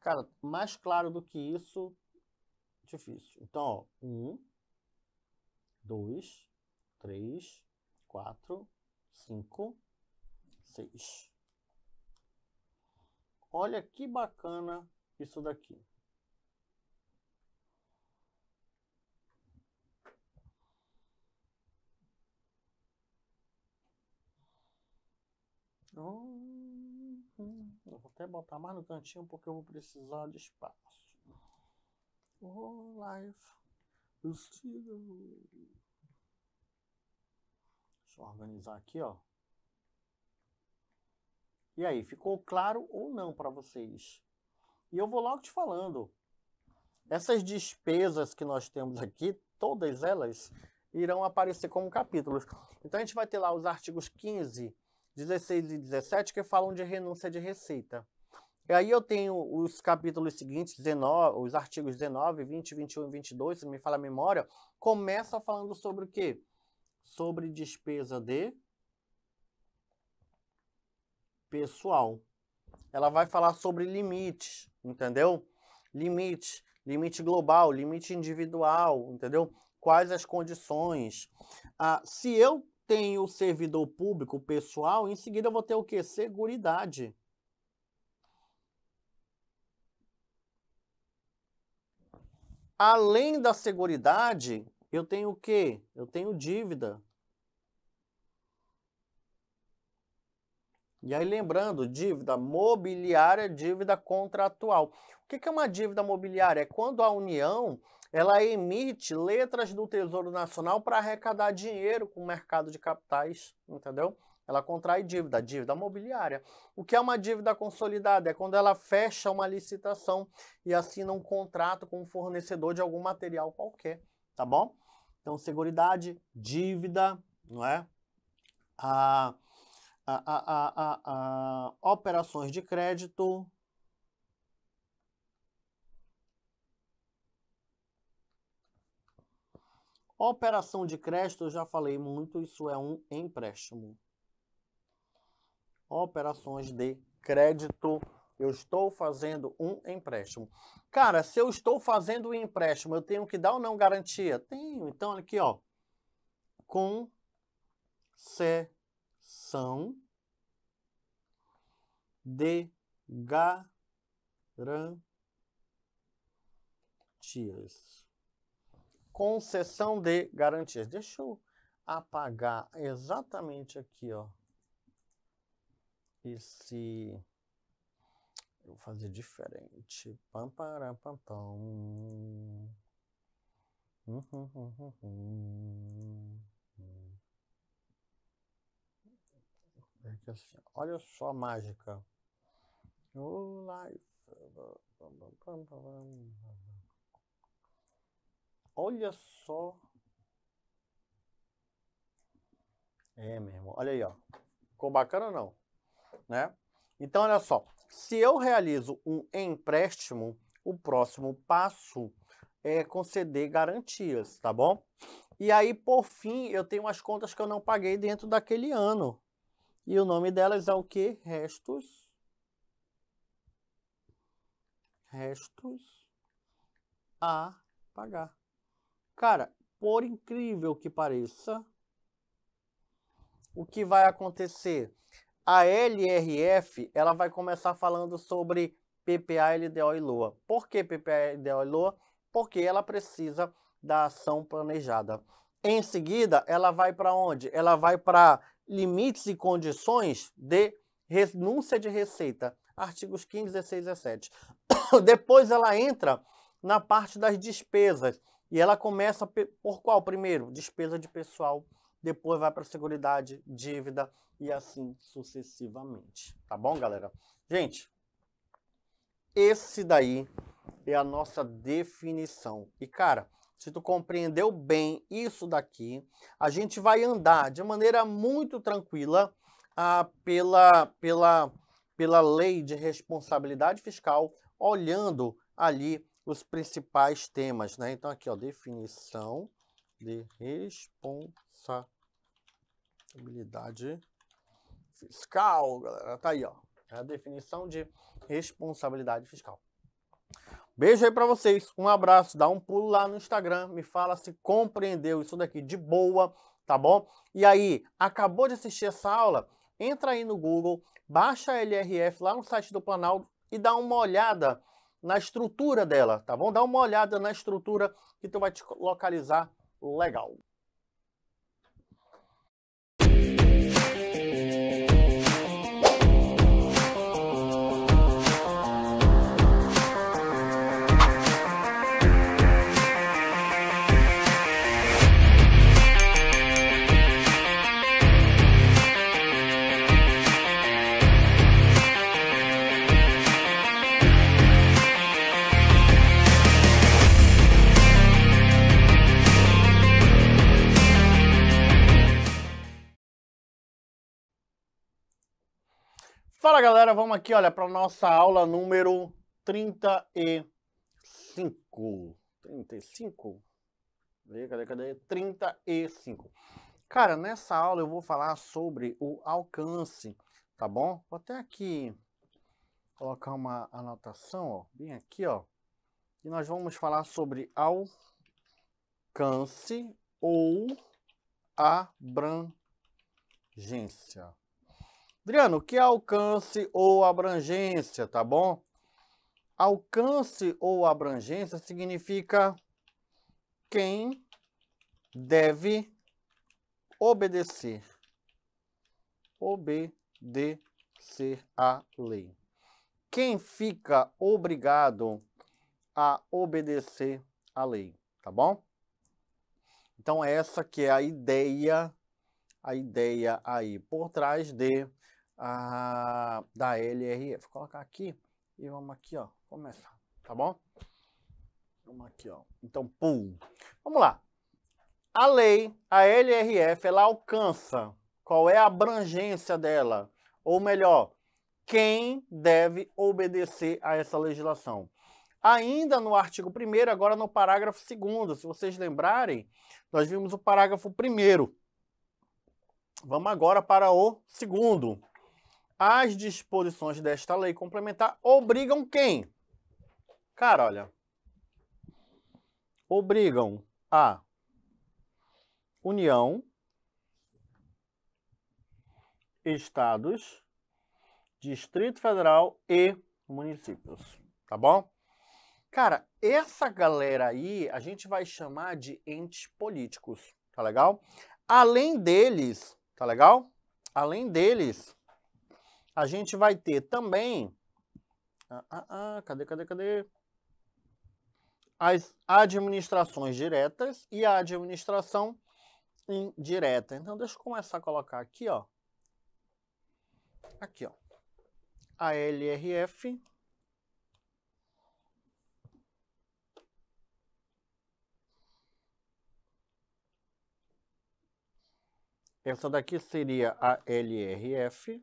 Cara, mais claro do que isso, difícil. Então, ó, um, dois, três, quatro, cinco, seis. Olha que bacana isso daqui. Hum, vou até botar mais no cantinho porque eu vou precisar de espaço. Oh, life. Still. Deixa eu organizar aqui, ó. E aí, ficou claro ou não para vocês? E eu vou logo te falando. Essas despesas que nós temos aqui, todas elas irão aparecer como capítulos. Então a gente vai ter lá os artigos 15, 16 e 17 que falam de renúncia de receita. E aí eu tenho os capítulos seguintes, 19, os artigos 19, 20, 21 e 22, se me fala a memória, começa falando sobre o quê? sobre despesa de pessoal. Ela vai falar sobre limites, entendeu? Limites, limite global, limite individual, entendeu? Quais as condições. Ah, se eu tenho servidor público pessoal, em seguida eu vou ter o que? Seguridade. Além da seguridade, eu tenho o quê? Eu tenho dívida. E aí, lembrando, dívida mobiliária, dívida contratual. O que é uma dívida mobiliária? É quando a União ela emite letras do Tesouro Nacional para arrecadar dinheiro com o mercado de capitais, entendeu? Ela contrai dívida, dívida mobiliária. O que é uma dívida consolidada? É quando ela fecha uma licitação e assina um contrato com um fornecedor de algum material qualquer, tá bom? Então, seguridade, dívida, não é? A, a, a, operações de crédito. Operação de crédito, eu já falei muito, isso é um empréstimo. Operações de crédito eu estou fazendo um empréstimo. Cara, se eu estou fazendo um empréstimo, eu tenho que dar ou não garantia? Tenho. Então, aqui, ó. Concessão de garantias. Concessão de garantias. Deixa eu apagar exatamente aqui, ó. Esse eu vou fazer diferente. Pam, pam pam, pam. Hum, hum, hum, é assim, olha só a mágica. O life. Olha só. É, mesmo Olha aí, ó. Ficou bacana ou não? Né? Então, olha só. Se eu realizo um empréstimo, o próximo passo é conceder garantias, tá bom? E aí, por fim, eu tenho as contas que eu não paguei dentro daquele ano. E o nome delas é o que? Restos. Restos a pagar. Cara, por incrível que pareça, o que vai acontecer? A LRF ela vai começar falando sobre PPA, LDO e LOA. Por que PPA, LDO e LOA? Porque ela precisa da ação planejada. Em seguida, ela vai para onde? Ela vai para limites e condições de renúncia de receita, artigos 15, 16 e 17. Depois ela entra na parte das despesas e ela começa por qual primeiro? Despesa de pessoal, depois vai para a seguridade, dívida, e assim sucessivamente. Tá bom, galera? Gente, esse daí é a nossa definição. E, cara, se tu compreendeu bem isso daqui, a gente vai andar de maneira muito tranquila ah, pela, pela, pela lei de responsabilidade fiscal, olhando ali os principais temas, né? Então aqui, ó, definição de responsabilidade fiscal, galera. Tá aí, ó. É a definição de responsabilidade fiscal. Beijo aí para vocês, um abraço, dá um pulo lá no Instagram, me fala se compreendeu isso daqui de boa, tá bom? E aí, acabou de assistir essa aula? Entra aí no Google, baixa a LRF lá no site do Planalto e dá uma olhada na estrutura dela, tá bom? Dá uma olhada na estrutura que tu vai te localizar legal. Fala galera, vamos aqui, olha, para nossa aula número 35. 35? Cadê, cadê, cadê? 35. Cara, nessa aula eu vou falar sobre o alcance, tá bom? Vou até aqui colocar uma anotação, ó, bem aqui, ó. E nós vamos falar sobre alcance ou abrangência Adriano, que é alcance ou abrangência, tá bom? Alcance ou abrangência significa quem deve obedecer. Obedecer à lei. Quem fica obrigado a obedecer à lei, tá bom? Então essa que é a ideia, a ideia aí por trás de a, ah, da LRF. Vou colocar aqui e vamos aqui, ó, começar, tá bom? Vamos aqui, ó. Então, pum. Vamos lá. A lei, a LRF, ela alcança qual é a abrangência dela, ou melhor, quem deve obedecer a essa legislação. Ainda no artigo 1 agora no parágrafo 2 se vocês lembrarem, nós vimos o parágrafo 1 Vamos agora para o segundo. As disposições desta lei complementar obrigam quem? Cara, olha. Obrigam a União, Estados, Distrito Federal e municípios. Tá bom? Cara, essa galera aí a gente vai chamar de entes políticos, tá legal? Além deles, tá legal? Além deles, a gente vai ter também. Ah, ah, ah, cadê, cadê, cadê? As administrações diretas e a administração indireta. Então, deixa eu começar a colocar aqui, ó. Aqui, ó. A LRF. Essa daqui seria a LRF.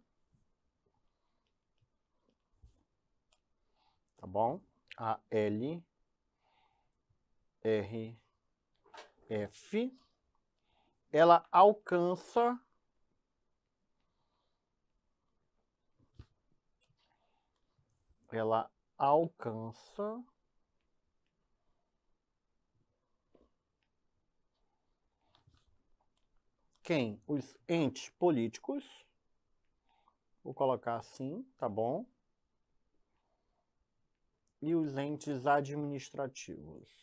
tá bom? A L R F ela alcança ela alcança quem? Os entes políticos. Vou colocar assim, tá bom? e os entes administrativos.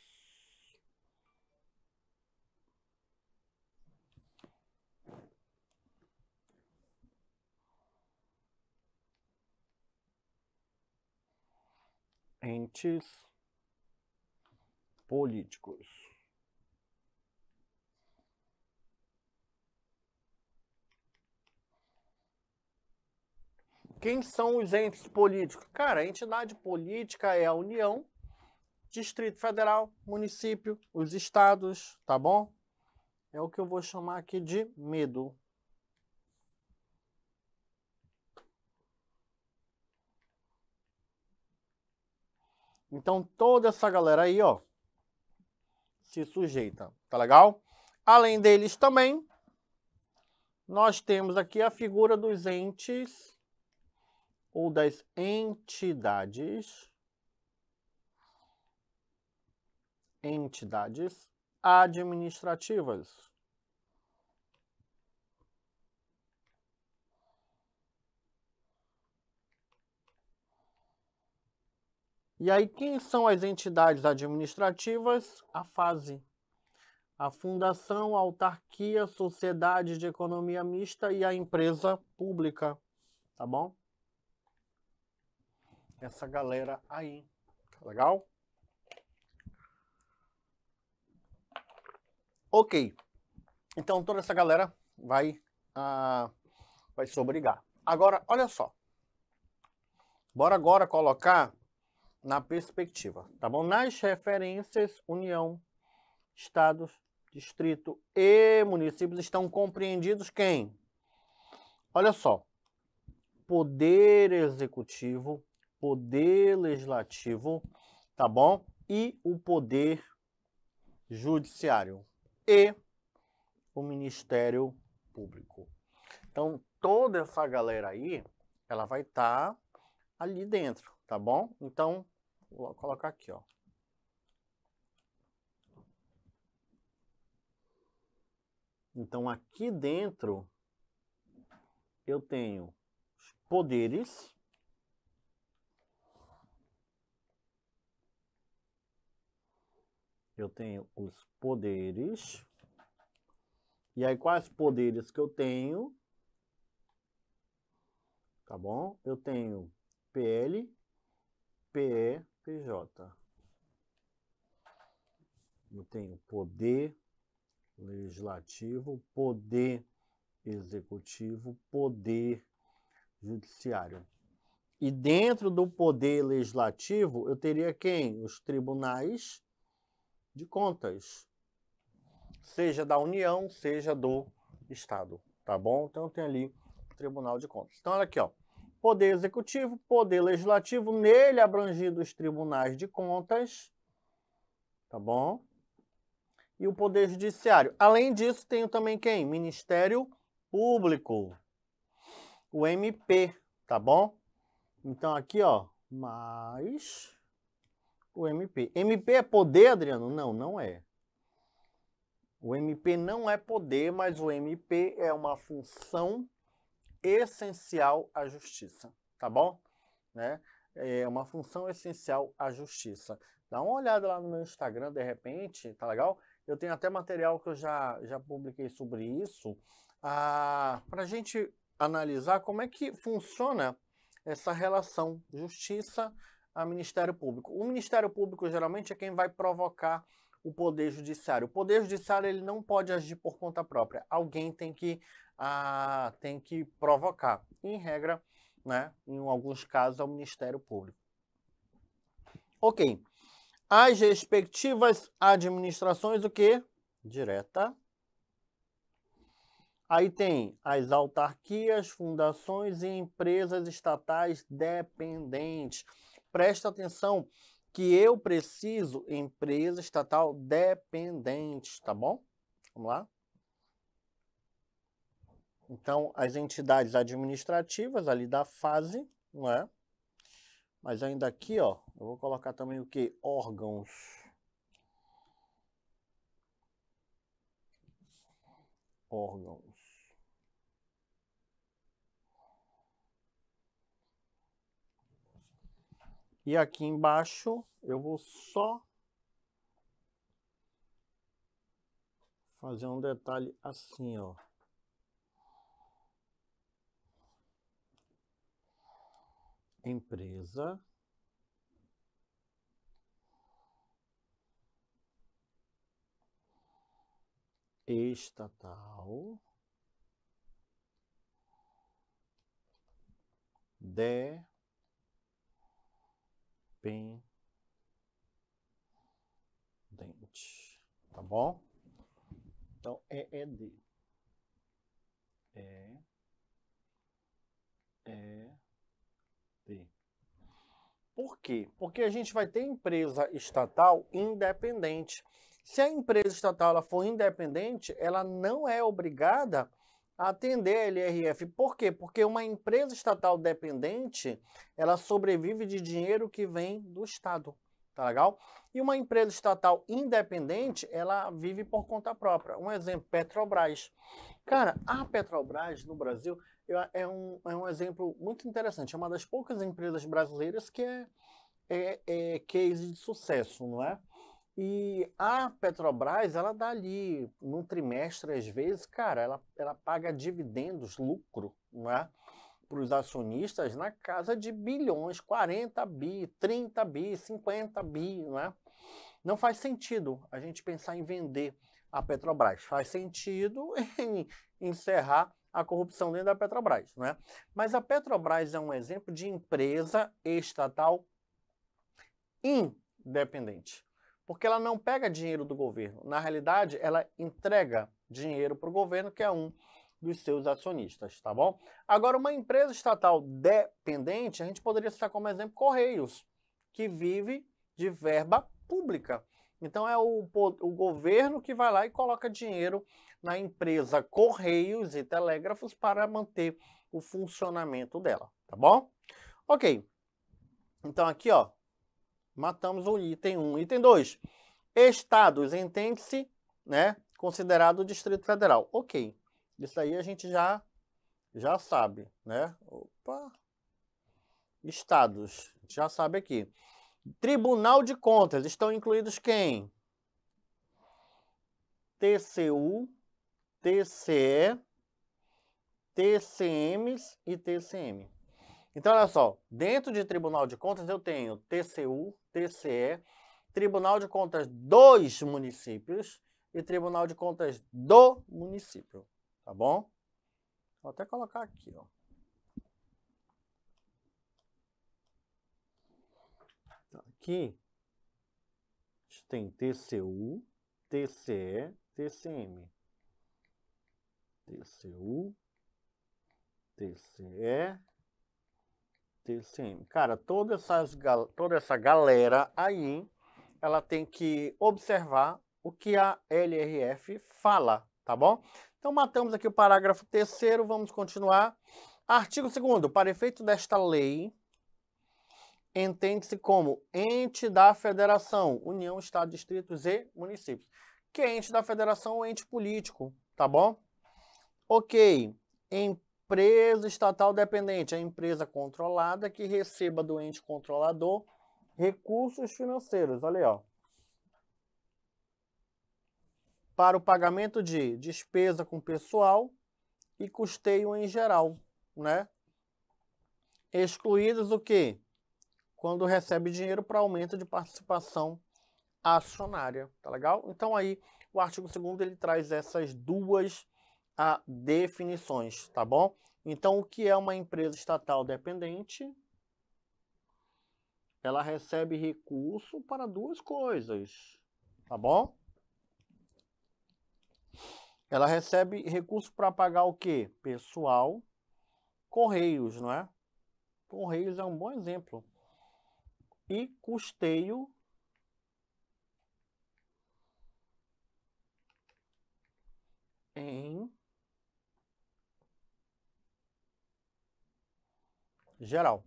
Entes políticos. Quem são os entes políticos? Cara, a entidade política é a União, Distrito Federal, município, os estados, tá bom? É o que eu vou chamar aqui de medo. Então toda essa galera aí, ó, se sujeita, tá legal? Além deles também, nós temos aqui a figura dos entes ou das entidades entidades administrativas. E aí, quem são as entidades administrativas? A FASE. A Fundação, a Autarquia, Sociedade de Economia Mista e a Empresa Pública. Tá bom? essa galera aí. Tá legal? Ok. Então toda essa galera vai, ah, vai se obrigar. Agora, olha só. Bora agora colocar na perspectiva, tá bom? Nas referências, União, Estados, Distrito e municípios estão compreendidos quem? Olha só. Poder Executivo poder legislativo, tá bom? E o poder judiciário e o Ministério Público. Então, toda essa galera aí, ela vai estar tá ali dentro, tá bom? Então, vou colocar aqui, ó. Então, aqui dentro, eu tenho os poderes eu tenho os poderes. E aí, quais poderes que eu tenho? Tá bom? Eu tenho PL, PE, PJ. Eu tenho poder legislativo, poder executivo, poder judiciário. E dentro do poder legislativo, eu teria quem? Os tribunais de contas, seja da União, seja do Estado, tá bom? Então tem ali o Tribunal de Contas. Então olha aqui, ó. Poder Executivo, Poder Legislativo, nele abrangido os tribunais de contas, tá bom? E o Poder Judiciário. Além disso, tenho também quem? Ministério Público, o MP, tá bom? Então aqui, ó, mais o MP. MP é poder, Adriano? Não, não é. O MP não é poder, mas o MP é uma função essencial à justiça, tá bom? Né? É uma função essencial à justiça. Dá uma olhada lá no meu Instagram, de repente, tá legal? Eu tenho até material que eu já, já publiquei sobre isso, ah, para a gente analisar como é que funciona essa relação justiça-justiça a Ministério Público. O Ministério Público geralmente é quem vai provocar o Poder Judiciário. O Poder Judiciário ele não pode agir por conta própria. Alguém tem que, ah, tem que provocar. Em regra, né, em alguns casos, é o Ministério Público. Ok. As respectivas administrações, o que? Direta. Aí tem as autarquias, fundações e empresas estatais dependentes. Presta atenção que eu preciso empresa estatal dependente, tá bom? Vamos lá. Então, as entidades administrativas ali da fase, não é? Mas ainda aqui, ó, eu vou colocar também o que? Órgãos. Órgãos. E aqui embaixo eu vou só fazer um detalhe assim, ó. Empresa. Estatal. De pendente. Tá bom? Então, é E, E, D. Por quê? Porque a gente vai ter empresa estatal independente. Se a empresa estatal ela for independente, ela não é obrigada atender a LRF. Por quê? Porque uma empresa estatal dependente, ela sobrevive de dinheiro que vem do Estado, tá legal? E uma empresa estatal independente, ela vive por conta própria. Um exemplo, Petrobras. Cara, a Petrobras no Brasil é um, é um exemplo muito interessante. É uma das poucas empresas brasileiras que é, é, é case de sucesso, não é? E a Petrobras, ela dá ali, num trimestre, às vezes, cara, ela, ela paga dividendos, lucro, né? Para os acionistas na casa de bilhões, 40 bi, 30 bi, 50 bi, né? Não faz sentido a gente pensar em vender a Petrobras. Faz sentido em encerrar a corrupção dentro da Petrobras, né? Mas a Petrobras é um exemplo de empresa estatal independente. Porque ela não pega dinheiro do governo. Na realidade, ela entrega dinheiro para o governo, que é um dos seus acionistas, tá bom? Agora, uma empresa estatal dependente, a gente poderia citar como exemplo Correios, que vive de verba pública. Então, é o, o governo que vai lá e coloca dinheiro na empresa Correios e Telégrafos para manter o funcionamento dela, tá bom? Ok. Então, aqui, ó, Matamos o item 1. Item 2. Estados, entende-se, né? Considerado o Distrito Federal. Ok. Isso aí a gente já, já sabe, né? Opa. Estados, já sabe aqui. Tribunal de Contas, estão incluídos quem? TCU, TCE, TCMs e TCM. Então, olha só, dentro de Tribunal de Contas eu tenho TCU, TCE, Tribunal de Contas dos municípios e Tribunal de Contas do município, tá bom? Vou até colocar aqui, ó. Então, aqui a gente tem TCU, TCE, TCM. TCU, TCE, sim Cara, toda, essas, toda essa galera aí, ela tem que observar o que a LRF fala, tá bom? Então, matamos aqui o parágrafo terceiro, vamos continuar. Artigo segundo para efeito desta lei, entende-se como ente da federação, União, Estado, Distritos e Municípios. Que é ente da federação ou ente político, tá bom? Ok. Em empresa estatal dependente, a empresa controlada que receba do ente controlador recursos financeiros. Olha aí, ó. Para o pagamento de despesa com pessoal e custeio em geral, né? Excluídos o que? Quando recebe dinheiro para aumento de participação acionária, tá legal? Então aí o artigo 2 ele traz essas duas a definições, tá bom? Então, o que é uma empresa estatal dependente? Ela recebe recurso para duas coisas, tá bom? Ela recebe recurso para pagar o quê? Pessoal, correios, não é? Correios é um bom exemplo. E custeio em geral.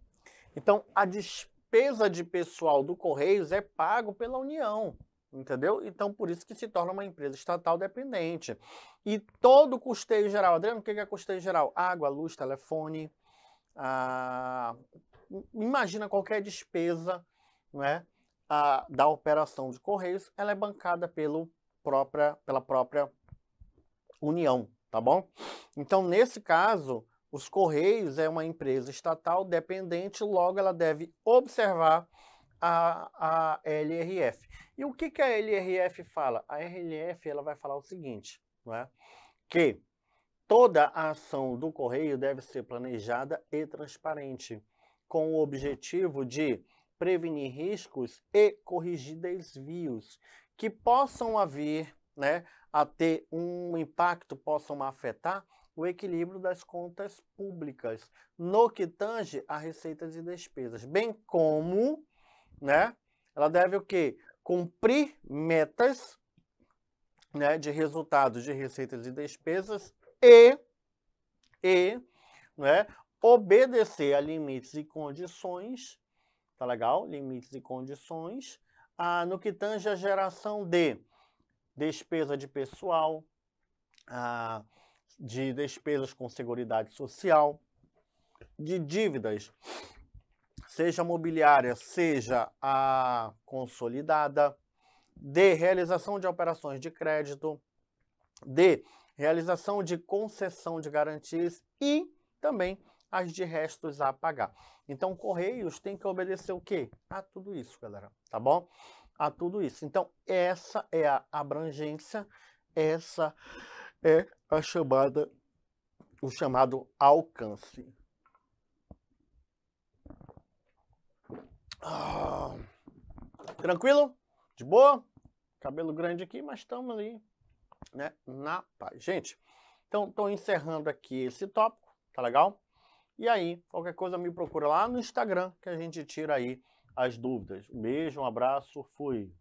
Então, a despesa de pessoal do Correios é pago pela União, entendeu? Então, por isso que se torna uma empresa estatal dependente. E todo o custeio geral, Adriano, o que é custeio geral? Água, luz, telefone, imagina qualquer despesa né, da operação de Correios, ela é bancada pelo própria, pela própria União, tá bom? Então, nesse caso, os Correios é uma empresa estatal dependente, logo ela deve observar a, a LRF. E o que, que a LRF fala? A LRF ela vai falar o seguinte, não é? que toda a ação do correio deve ser planejada e transparente, com o objetivo de prevenir riscos e corrigir desvios que possam haver, né, a ter um impacto, possam afetar o equilíbrio das contas públicas no que tange a receitas e despesas, bem como, né, ela deve o quê? Cumprir metas, né, de resultados de receitas e despesas e e, né, obedecer a limites e condições, tá legal? Limites e condições, a no que tange a geração de despesa de pessoal, a de despesas com Seguridade Social, de dívidas, seja mobiliária, seja a consolidada, de realização de operações de crédito, de realização de concessão de garantias e também as de restos a pagar. Então, Correios tem que obedecer o quê? A tudo isso, galera, tá bom? A tudo isso. Então, essa é a abrangência, essa é a chamada, o chamado alcance. Ah, tranquilo? De boa? Cabelo grande aqui, mas estamos ali, né, na paz. Gente, então estou encerrando aqui esse tópico, tá legal? E aí, qualquer coisa me procura lá no Instagram, que a gente tira aí as dúvidas. Um beijo, um abraço, fui!